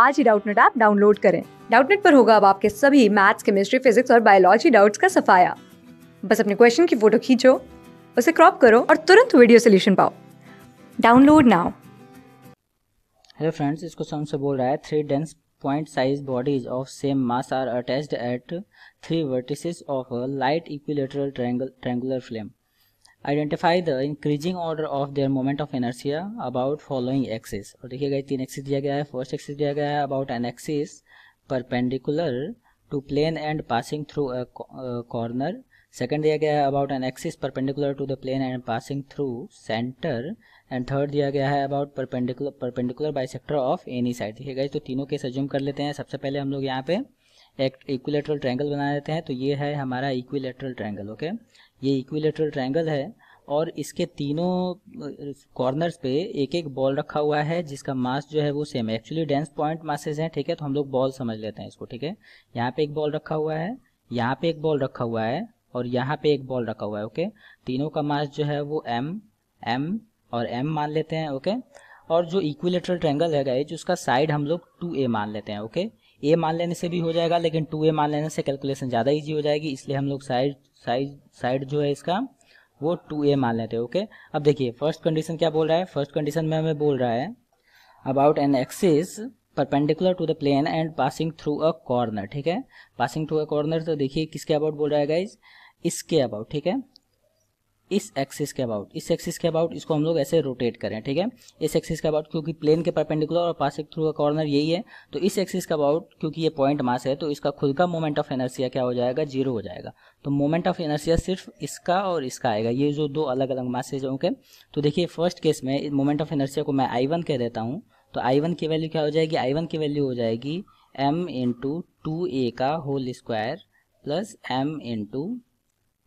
आज ही Doubtnut app download करें डाउटनेट पर होगा अब आपके सभी मैथ्स केमिस्ट्री फिजिक्स और बायोलॉजी डाउट्स का सफाया बस अपने क्वेश्चन की फोटो खींचो उसे क्रॉप करो और तुरंत वीडियो सोल्यूशन पाओ डाउनलोड नाउ हेलो फ्रेंड्स इसको सम से बोल रहा है three dense point size bodies of same mass are attached at three vertices of light equilateral triangle triangular frame identify the increasing order of their moment of inertia about following axis और देखिए ये तीन axis दिया गया है first axis दिया गया है about an axis perpendicular to plane and passing through a corner second दिया गया है about an axis perpendicular to the plane and passing through centre and third दिया गया है about perpendicular perpendicular bisector of any side देखिए देखिएगा तो तीनों केस एज्यूम कर लेते हैं सबसे पहले हम लोग यहाँ पे एक इक्विलेटरल ट्रायंगल बना देते हैं तो ये है हमारा इक्विलेटरल ट्रायंगल ओके ये इक्विलेटरल ट्रायंगल है और इसके तीनों कॉर्नर्स पे एक एक बॉल रखा हुआ है जिसका मास जो है वो सेम है एक्चुअली डेंस पॉइंट मासेज हैं ठीक है तो हम लोग बॉल समझ लेते हैं इसको ठीक है यहाँ पे एक बॉल रखा हुआ है यहाँ पे एक बॉल रखा हुआ है और यहाँ पे एक बॉल रखा हुआ है ओके तीनों का मास जो है वो एम एम और एम मान लेते हैं ओके और जो इक्विलेटरल ट्रैंगल है गाइज उसका साइड हम लोग टू ए मान लेते हैं ओके ए मान लेने से भी हो जाएगा लेकिन टू ए मान लेने से कैलकुलेशन ज़्यादा ईजी हो जाएगी इसलिए हम लोग साइड साइज साइड जो है इसका वो टू ए मान लेते हैं ओके अब देखिए फर्स्ट कंडीशन क्या बोल रहा है फर्स्ट कंडीशन में हमें बोल रहा है about an axis perpendicular to the plane and passing through a corner ठीक है पासिंग थ्रू अ कॉर्नर तो देखिए किसके अबाउट बोल रहा है गाइज इसके अबाउट ठीक है इस एक्सिस के अबाउट इस एक्सिस के अबाउट इसको हम लोग ऐसे रोटेट करें ठीक है इस एक्सिस के अबाउट क्योंकि प्लेन के परपेंडिकुलर और पास थ्रू का कॉर्नर यही है तो इस एक्सिस के अबाउट क्योंकि ये पॉइंट मास है तो इसका खुद का मोमेंट ऑफ एनर्सिया क्या हो जाएगा जीरो हो जाएगा तो मोमेंट ऑफ एनर्सिया सिर्फ इसका और इसका आएगा ये जो दो अलग अलग मासेज होंगे तो देखिए फर्स्ट केस में मोमेंट ऑफ एनर्सिया को मैं आई वन कह देता हूँ तो आई वन की वैल्यू क्या हो जाएगी आई वन की वैल्यू हो जाएगी एम इंटू टू ए का whole square plus M into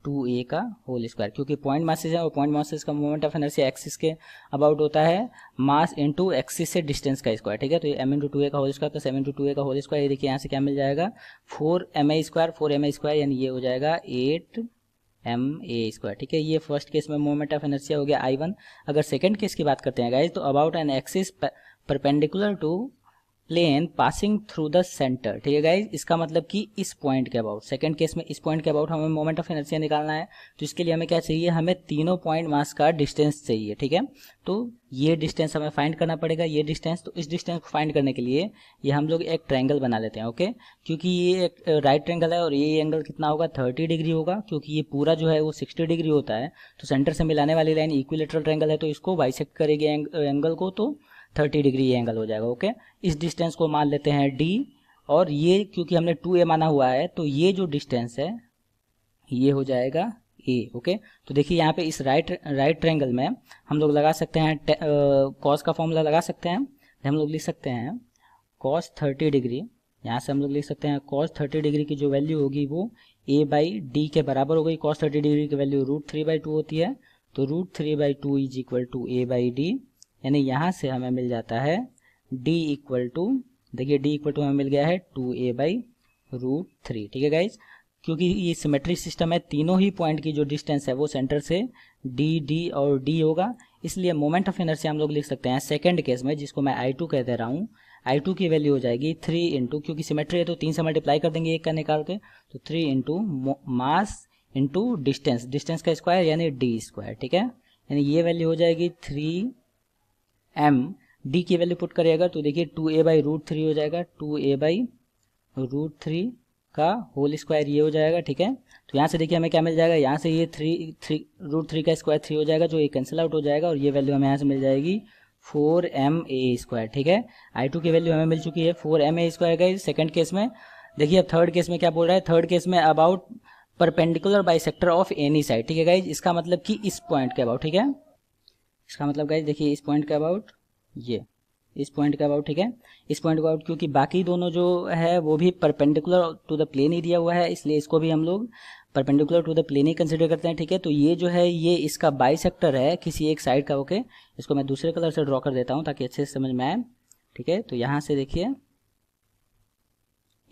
two A का होल स्क्वायर क्योंकि पॉइंट मासेज है और पॉइंट मासेज का मोमेंट ऑफ एनर्जी एक्सिस के अबाउट होता है मास टू एक्सिस से डिस्टेंस का स्क्वायर ठीक है तो एम इंटू टू ए का whole square plus M into two A का होल स्क्वायर ये देखिए यहाँ से क्या मिल जाएगा four M A square four M A square यानी ये हो जाएगा एट एम ए स्क्वायर ठीक है ये फर्स्ट केस में मोमेंट ऑफ एनर्जी हो गया आई वन अगर सेकेंड केस की बात करते हैं गाइज तो about an axis perpendicular to plane passing through the centre ठीक है गाइज इसका मतलब कि इस पॉइंट के अबाउट सेकेंड केस में इस पॉइंट के अबाउट हमें मोमेंट ऑफ एनर्जी निकालना है तो इसके लिए हमें क्या चाहिए हमें तीनों पॉइंट मास का डिस्टेंस चाहिए ठीक है तो ये डिस्टेंस हमें फाइंड करना पड़ेगा ये डिस्टेंस तो इस डिस्टेंस को फाइंड करने के लिए ये हम लोग एक ट्रैंगल बना लेते हैं ओके क्योंकि ये एक राइट uh, ट्रैंगल है और ये एंगल कितना होगा थर्टी डिग्री होगा क्योंकि ये पूरा जो है वो सिक्सटी डिग्री होता है तो सेंटर से मिलाने वाली लाइन इक्विलेटरल ट्रैंगल है तो इसको बाइसेक्ट करेगी एंगल को तो थर्टी डिग्री ये एंगल हो जाएगा ओके इस डिस्टेंस को मान लेते हैं डी और ये क्योंकि हमने टू ए माना हुआ है तो ये जो डिस्टेंस है ये हो जाएगा ए ओके तो देखिए यहाँ पे इस राइट राइट ट्रैंगल में हम लोग लगा सकते हैं कॉस का फॉर्मूला लगा सकते हैं हम लोग लिख सकते हैं कॉस थर्टी डिग्री यहाँ से हम लोग लिख सकते हैं कॉस थर्टी डिग्री की जो वैल्यू होगी वो ए बाई डी के बराबर हो गई कॉस थर्टी डिग्री की value root three by two होती है तो root three by two is equal to A by D यानी यहाँ से हमें मिल जाता है डी इक्वल टू देखिए डी इक्वल टू हमें मिल गया है two A by root three ठीक है गाइज क्योंकि ये सिमेट्रिक सिस्टम है तीनों ही पॉइंट की जो डिस्टेंस है वो सेंटर से डी डी और डी होगा इसलिए मोमेंट ऑफ एनर्जी हम लोग लिख सकते हैं सेकेंड केस में जिसको मैं आई टू कह दे रहा हूँ आई टू की वैल्यू हो जाएगी थ्री इंटू क्योंकि सिमेट्री है तो तीन से मल्टीप्लाई कर देंगे एक का निकाल के तो three into mass into distance distance का स्क्वायर यानी डी स्क्वायर ठीक है यानी ये वैल्यू हो जाएगी थ्री एम डी की वैल्यू पुट करेगा तो देखिए two A by root three हो जाएगा two A by root three का होल स्क्वायर ये हो जाएगा ठीक है तो यहाँ से देखिए हमें क्या मिल जाएगा यहाँ से ये थ्री थ्री रूट थ्री का स्क्वायर थ्री हो जाएगा जो ये कैंसिल आउट हो जाएगा और ये वैल्यू हमें यहाँ से मिल जाएगी फोर एम ए स्क्वायर ठीक है आई टू की वैल्यू हमें मिल चुकी है फोर एम ए स्क्वायर का सेकंड केस में देखिए अब थर्ड केस में क्या बोल रहा है थर्ड केस में about perpendicular bisector of any side ठीक है गाइज इसका मतलब कि इस पॉइंट के अबाउट ठीक है इसका मतलब गाइज देखिए इस पॉइंट का अबाउट ये इस पॉइंट का अबाउट ठीक है इस पॉइंट का अबाउट क्योंकि बाकी दोनों जो है वो भी परपेंडिकुलर टू द प्लेन ही दिया हुआ है इसलिए इसको भी हम लोग परपेंडिकुलर टू द प्लेन ही कंसिडर करते हैं ठीक है तो ये जो है ये इसका बाइसेक्टर है किसी एक साइड का ओके इसको मैं दूसरे कलर से ड्रॉ कर देता हूँ ताकि अच्छे से समझ में आए ठीक है तो यहाँ से देखिए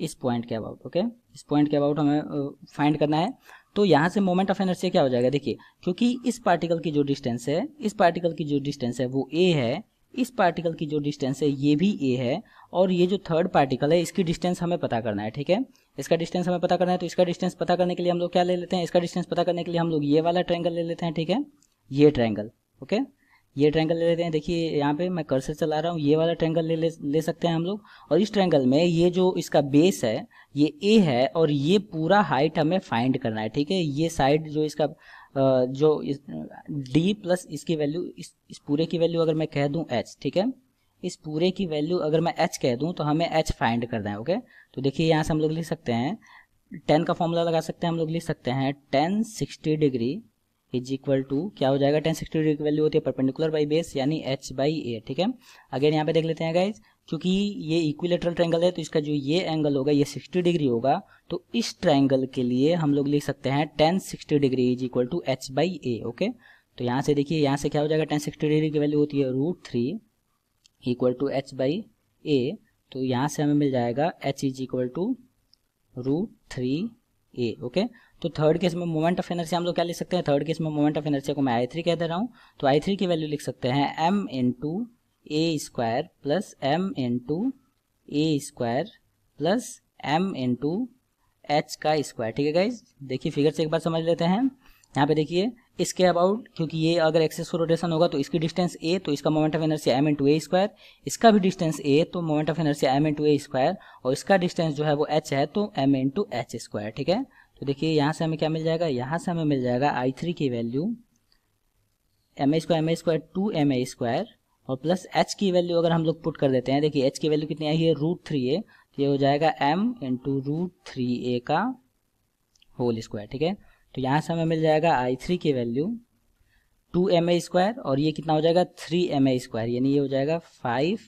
इस पॉइंट के अबाउट ओके इस पॉइंट के अबाउट हमें फाइंड करना है तो यहाँ से मोमेंट ऑफ एनर्जी क्या हो जाएगा देखिए क्योंकि इस पार्टिकल की जो डिस्टेंस है इस पार्टिकल की जो डिस्टेंस है वो ए है इस पार्टिकल की जो डिस्टेंस है ये भी ए है और ये जो थर्ड पार्टिकल है इसकी डिस्टेंस हमें पता करना है ठीक है इसका डिस्टेंस हमें पता करना है तो इसका डिस्टेंस पता करने के लिए हम लोग क्या ले लेते हैं इसका डिस्टेंस पता करने के लिए हम लोग ये वाला ट्रैंगल ले लेते हैं ठीक है ये ट्रैंगल ओके ये ट्रैंगल ले लेते हैं देखिए यहाँ पे मैं कर्सर चला रहा हूँ ये वाला ट्रैंगल ले, ले ले सकते हैं हम लोग और इस ट्रैंगल में ये जो इसका बेस है ये ए है और ये पूरा हाइट हमें फाइंड करना है ठीक है ये साइड जो इसका जो इस, डी प्लस इसकी वैल्यू इस, इस पूरे की वैल्यू अगर मैं कह दूँ एच ठीक है इस पूरे की वैल्यू अगर मैं एच कह दूँ तो हमें एच फाइंड करना है ओके तो देखिए यहाँ से हम लोग लिख सकते हैं टेन का फॉर्मूला लगा सकते हैं हम लोग लिख सकते हैं tan sixty degree is equal to क्या हो जाएगा टेन सिक्सटी डिग्री की वैल्यू होती है परपेंडिकुलर बाई बेस यानी एच बाई ए ठीक है अगेन यहाँ पे देख लेते हैं गाइज क्योंकि ये इक्विलेटरल ट्रैंगल है तो इसका जो ये एंगल होगा ये 60 डिग्री होगा तो इस ट्रैंगल के लिए हम लोग लिख सकते हैं tan sixty degree is equal to H by A okay तो यहाँ से देखिए यहाँ से क्या हो जाएगा टेन सिक्सटी डिग्री की वैल्यू होती है root three equal to H by A तो यहाँ से हमें मिल जाएगा H is equal to root three A okay तो थर्ड केस में मोमेंट ऑफ एनर्जी हम लोग क्या लिख सकते हैं थर्ड केस में मोमेंट ऑफ एनर्जी को मैं आई थ्री कह दे रहा हूँ तो आई थ्री की वैल्यू लिख सकते हैं M into A square plus M into A square plus M into H का स्क्वायर ठीक है गाइज देखिए फिगर से एक बार समझ लेते हैं यहाँ पे देखिए इसके अबाउट क्योंकि ये अगर एक्सेस रोटेशन होगा तो इसकी डिस्टेंस ए तो इसका moment of energy M into A square इसका भी डिस्टेंस ए तो moment of energy M into A square और इसका डिस्टेंस जो है वो एच है तो एम इंटू एच स्क्वायर ठीक है तो देखिए यहाँ से हमें क्या मिल जाएगा यहाँ से हमें मिल जाएगा आई थ्री की value M A square M A square two M A square और प्लस एच की वैल्यू अगर हम लोग पुट कर देते हैं देखिए एच की वैल्यू कितनी आई है रूट थ्री ए तो ये हो जाएगा M into root three A का होल स्क्वायर ठीक है तो यहाँ से हमें मिल जाएगा आई थ्री की value two M A square और ये कितना हो जाएगा थ्री एम ए स्क्वायर यानी ये हो जाएगा फाइव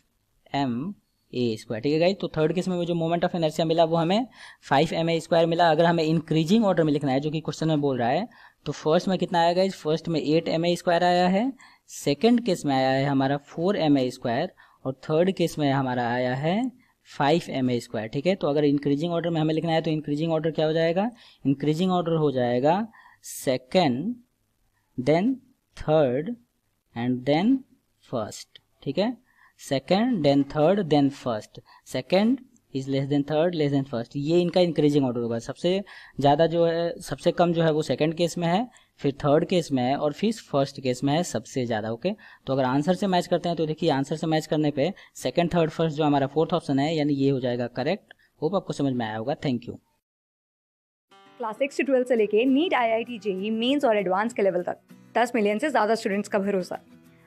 एम ए स्क्वायर ठीक है गाइज तो थर्ड केस में जो मोमेंट ऑफ एनर्जिया मिला वो हमें फाइव एम ए स्क्वायर मिला अगर हमें इंक्रीजिंग ऑर्डर में लिखना है जो कि क्वेश्चन में बोल रहा है तो फर्स्ट में कितना आया गाइज फर्स्ट में एट एम ए स्क्वायर आया है सेकेंड केस में आया है हमारा फोर एम ए स्क्वायर और थर्ड केस में हमारा आया है फाइव एम ए स्क्वायर ठीक है तो अगर इंक्रीजिंग ऑर्डर में हमें लिखना है तो इंक्रीजिंग ऑर्डर क्या हो जाएगा इंक्रीजिंग ऑर्डर हो जाएगा second then third and then first ठीक है second then third then first second is less than third less than first ये इनका इंक्रीजिंग ऑर्डर होगा सबसे ज़्यादा जो है सबसे कम जो है वो सेकेंड केस में है फिर थर्ड केस में है और फिर फर्स्ट केस में है सबसे ज़्यादा ओके okay? तो अगर आंसर से मैच करते हैं तो देखिए आंसर से मैच करने पे सेकेंड थर्ड फर्स्ट जो हमारा फोर्थ ऑप्शन है यानी ये हो जाएगा करेक्ट होप आपको समझ में आया होगा थैंक यू क्लास सिक्स से ट्वेल्थ से लेके NEET I I T JEE Mains और एडवांस के लेवल तक दस मिलियन से ज़्यादा स्टूडेंट्स का भरोसा